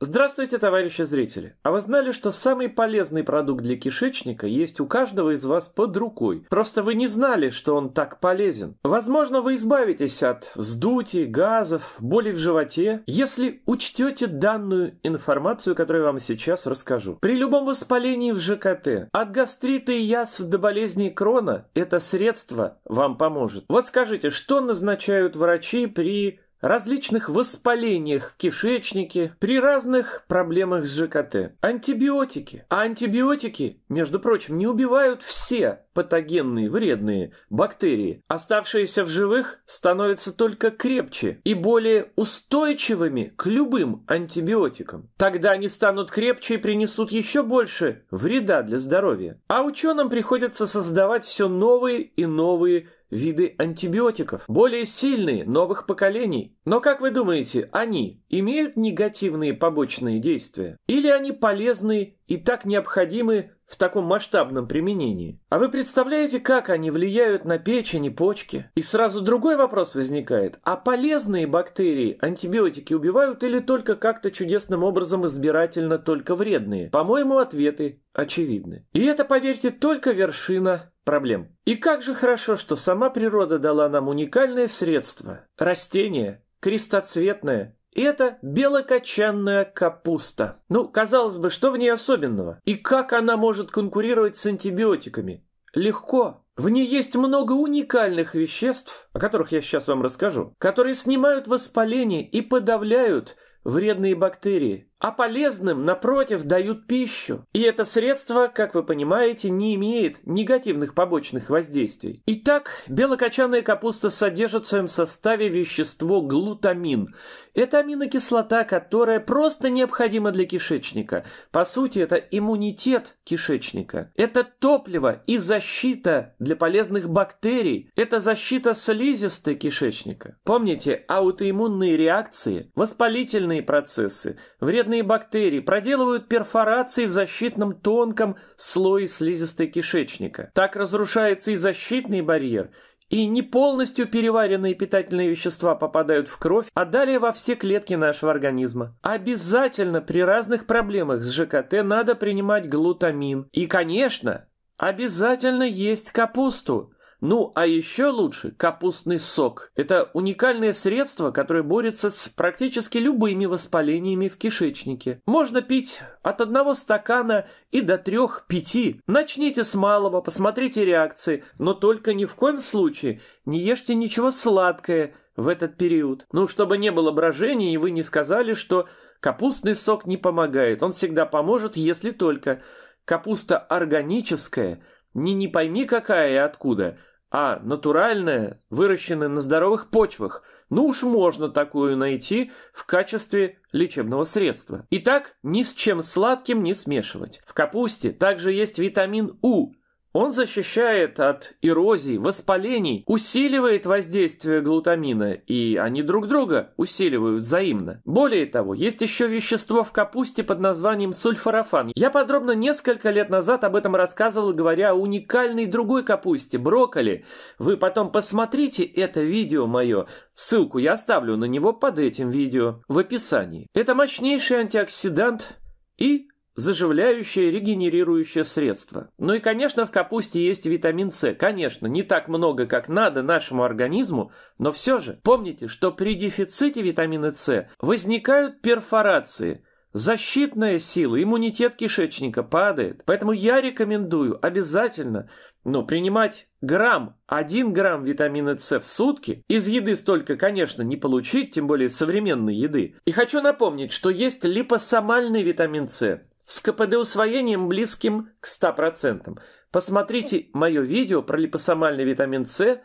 Здравствуйте, товарищи зрители! А вы знали, что самый полезный продукт для кишечника есть у каждого из вас под рукой? Просто вы не знали, что он так полезен. Возможно, вы избавитесь от вздутий, газов, боли в животе, если учтете данную информацию, которую я вам сейчас расскажу. При любом воспалении в ЖКТ, от гастрита и язв до болезней крона, это средство вам поможет. Вот скажите, что назначают врачи при различных воспалениях в кишечнике, при разных проблемах с ЖКТ. Антибиотики. А антибиотики, между прочим, не убивают все патогенные, вредные бактерии. Оставшиеся в живых становятся только крепче и более устойчивыми к любым антибиотикам. Тогда они станут крепче и принесут еще больше вреда для здоровья. А ученым приходится создавать все новые и новые виды антибиотиков, более сильные, новых поколений. Но как вы думаете, они имеют негативные побочные действия? Или они полезны и так необходимы в таком масштабном применении. А вы представляете, как они влияют на печень и почки? И сразу другой вопрос возникает. А полезные бактерии антибиотики убивают или только как-то чудесным образом избирательно только вредные? По-моему, ответы очевидны. И это, поверьте, только вершина проблем. И как же хорошо, что сама природа дала нам уникальное средство – растение, крестоцветное, и это белокочанная капуста. Ну, казалось бы, что в ней особенного? И как она может конкурировать с антибиотиками? Легко. В ней есть много уникальных веществ, о которых я сейчас вам расскажу, которые снимают воспаление и подавляют вредные бактерии а полезным, напротив, дают пищу. И это средство, как вы понимаете, не имеет негативных побочных воздействий. Итак, белокочанная капуста содержит в своем составе вещество глутамин. Это аминокислота, которая просто необходима для кишечника. По сути, это иммунитет кишечника. Это топливо и защита для полезных бактерий. Это защита слизистой кишечника. Помните, аутоиммунные реакции, воспалительные процессы, вредные вредные бактерии проделывают перфорации в защитном тонком слое слизистой кишечника. Так разрушается и защитный барьер, и не полностью переваренные питательные вещества попадают в кровь, а далее во все клетки нашего организма. Обязательно при разных проблемах с ЖКТ надо принимать глутамин. И, конечно, обязательно есть капусту. Ну, а еще лучше капустный сок. Это уникальное средство, которое борется с практически любыми воспалениями в кишечнике. Можно пить от одного стакана и до трех-пяти. Начните с малого, посмотрите реакции, но только ни в коем случае не ешьте ничего сладкое в этот период. Ну, чтобы не было брожений и вы не сказали, что капустный сок не помогает. Он всегда поможет, если только капуста органическая – не не пойми какая и откуда, а натуральные, выращенные на здоровых почвах. Ну уж можно такую найти в качестве лечебного средства. И так ни с чем сладким не смешивать. В капусте также есть витамин У – он защищает от эрозий, воспалений, усиливает воздействие глутамина, и они друг друга усиливают взаимно. Более того, есть еще вещество в капусте под названием сульфорафан. Я подробно несколько лет назад об этом рассказывал, говоря о уникальной другой капусте, брокколи. Вы потом посмотрите это видео мое. Ссылку я оставлю на него под этим видео в описании. Это мощнейший антиоксидант и заживляющее, регенерирующее средство. Ну и, конечно, в капусте есть витамин С. Конечно, не так много, как надо нашему организму, но все же помните, что при дефиците витамина С возникают перфорации. Защитная сила, иммунитет кишечника падает. Поэтому я рекомендую обязательно ну, принимать грамм, 1 грамм витамина С в сутки. Из еды столько, конечно, не получить, тем более современной еды. И хочу напомнить, что есть липосомальный витамин С с КПД усвоением близким к 100%. Посмотрите мое видео про липосомальный витамин С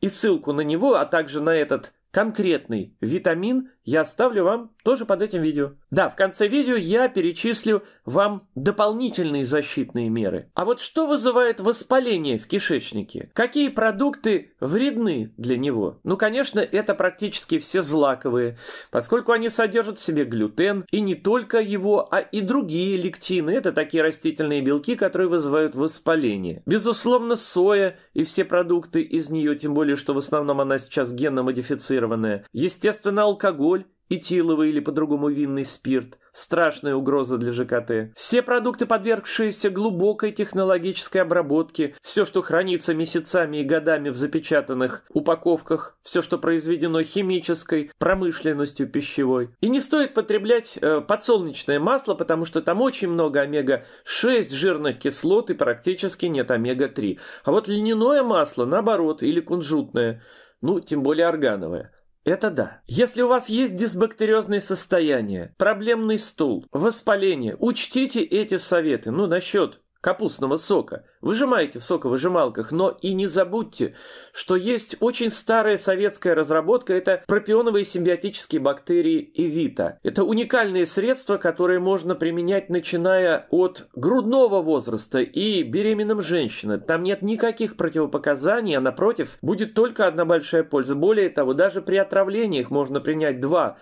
и ссылку на него, а также на этот конкретный витамин я оставлю вам тоже под этим видео. Да, в конце видео я перечислю вам дополнительные защитные меры. А вот что вызывает воспаление в кишечнике? Какие продукты вредны для него? Ну, конечно, это практически все злаковые, поскольку они содержат в себе глютен, и не только его, а и другие лектины. Это такие растительные белки, которые вызывают воспаление. Безусловно, соя и все продукты из нее, тем более, что в основном она сейчас генно модифицированная. Естественно, алкоголь Этиловый или по-другому винный спирт, страшная угроза для ЖКТ. Все продукты, подвергшиеся глубокой технологической обработке, все, что хранится месяцами и годами в запечатанных упаковках, все, что произведено химической промышленностью пищевой. И не стоит потреблять э, подсолнечное масло, потому что там очень много омега-6 жирных кислот и практически нет омега-3. А вот льняное масло, наоборот, или кунжутное, ну, тем более органовое. Это да. Если у вас есть дисбактериозное состояние, проблемный стул, воспаление, учтите эти советы. Ну, насчет капустного сока. Выжимайте в соковыжималках, но и не забудьте, что есть очень старая советская разработка – это пропионовые симбиотические бактерии Эвита. Это уникальные средства, которые можно применять, начиная от грудного возраста и беременным женщинам. Там нет никаких противопоказаний, а напротив, будет только одна большая польза. Более того, даже при отравлениях можно принять 2-3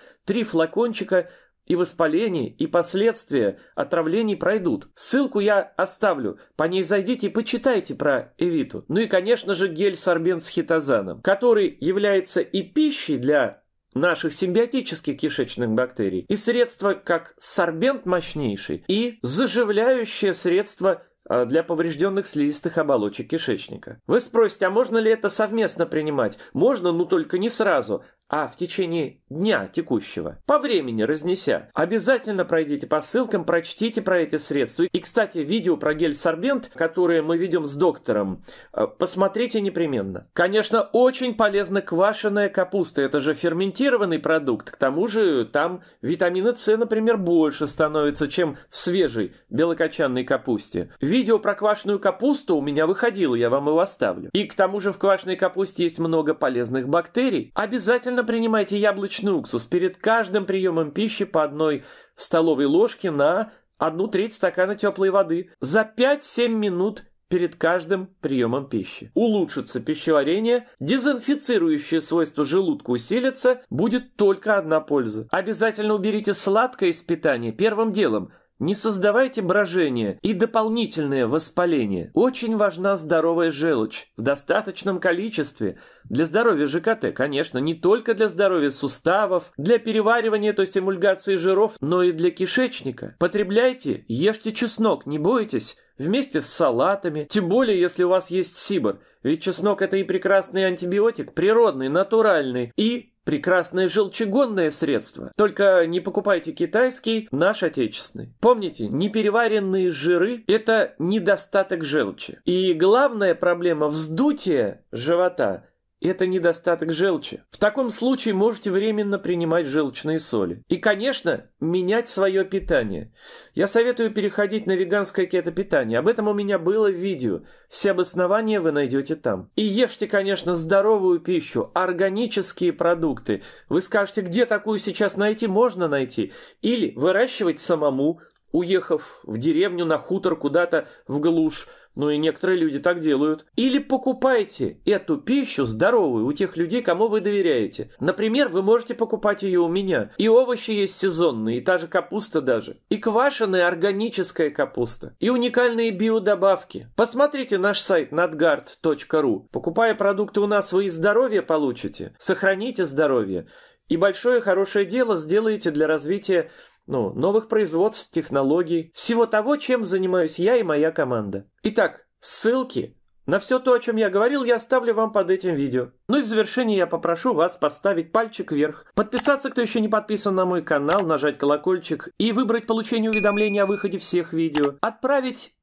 флакончика – и воспаление, и последствия отравлений пройдут. Ссылку я оставлю, по ней зайдите и почитайте про Эвиту. Ну и, конечно же, гель сорбен с хитозаном, который является и пищей для наших симбиотических кишечных бактерий, и средство как сорбент мощнейший, и заживляющее средство а, для поврежденных слизистых оболочек кишечника. Вы спросите, а можно ли это совместно принимать? Можно, но только не сразу, а в течение дня текущего, по времени разнеся. Обязательно пройдите по ссылкам, прочтите про эти средства. И, кстати, видео про гель-сорбент, которое мы ведем с доктором, э, посмотрите непременно. Конечно, очень полезна квашеная капуста. Это же ферментированный продукт. К тому же там витамина С, например, больше становится, чем в свежей белокочанной капусте. Видео про квашеную капусту у меня выходило, я вам его оставлю. И к тому же в квашеной капусте есть много полезных бактерий. Обязательно Регулярно принимайте яблочный уксус перед каждым приемом пищи по одной столовой ложке на одну треть стакана теплой воды за 5-7 минут перед каждым приемом пищи. Улучшится пищеварение, дезинфицирующие свойства желудка усилятся, будет только одна польза. Обязательно уберите сладкое из питания первым делом – не создавайте брожение и дополнительное воспаление. Очень важна здоровая желчь в достаточном количестве для здоровья ЖКТ, конечно, не только для здоровья суставов, для переваривания, то есть эмульгации жиров, но и для кишечника. Потребляйте, ешьте чеснок, не бойтесь, вместе с салатами, тем более если у вас есть сибор, ведь чеснок это и прекрасный антибиотик, природный, натуральный, и Прекрасное желчегонное средство. Только не покупайте китайский, наш отечественный. Помните, непереваренные жиры – это недостаток желчи. И главная проблема вздутие живота – это недостаток желчи. В таком случае можете временно принимать желчные соли. И, конечно, менять свое питание. Я советую переходить на веганское кето питание. Об этом у меня было видео. Все обоснования вы найдете там. И ешьте, конечно, здоровую пищу, органические продукты. Вы скажете, где такую сейчас найти? Можно найти. Или выращивать самому, уехав в деревню, на хутор, куда-то в глушь. Ну и некоторые люди так делают. Или покупайте эту пищу здоровую у тех людей, кому вы доверяете. Например, вы можете покупать ее у меня. И овощи есть сезонные, и та же капуста даже. И квашеная органическая капуста. И уникальные биодобавки. Посмотрите наш сайт надгард.ру. Покупая продукты у нас, вы и здоровье получите. Сохраните здоровье. И большое хорошее дело сделаете для развития ну, новых производств, технологий, всего того, чем занимаюсь я и моя команда. Итак, ссылки на все то, о чем я говорил, я оставлю вам под этим видео. Ну и в завершение я попрошу вас поставить пальчик вверх, подписаться, кто еще не подписан на мой канал, нажать колокольчик и выбрать получение уведомления о выходе всех видео, отправить